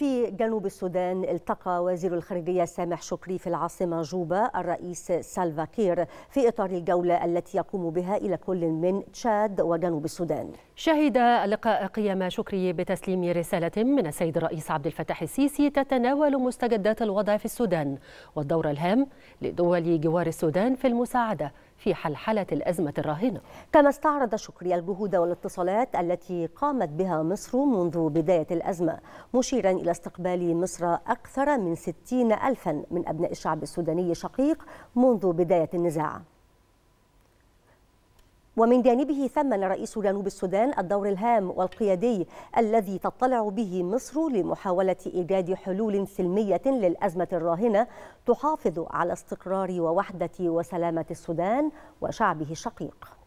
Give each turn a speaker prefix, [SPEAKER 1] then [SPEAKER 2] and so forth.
[SPEAKER 1] في جنوب السودان التقى وزير الخارجية سامح شكري في العاصمة جوبا الرئيس سالفا كير في إطار الجولة التي يقوم بها إلى كل من تشاد
[SPEAKER 2] وجنوب السودان شهد لقاء قيام شكري بتسليم رسالة من السيد الرئيس عبد الفتاح السيسي تتناول مستجدات الوضع في السودان والدور الهام لدول جوار السودان في المساعدة في حلحلة الأزمة الراهنة كما استعرض شكري
[SPEAKER 1] الجهود والاتصالات التي قامت بها مصر منذ بداية الأزمة مشيرا إلى استقبال مصر أكثر من 60 ألفا من أبناء الشعب السوداني الشقيق منذ بداية النزاع ومن جانبه ثمن رئيس جنوب السودان الدور الهام والقيادي الذي تطلع به مصر لمحاولة إيجاد حلول سلمية للأزمة الراهنة تحافظ على استقرار ووحدة وسلامة السودان وشعبه الشقيق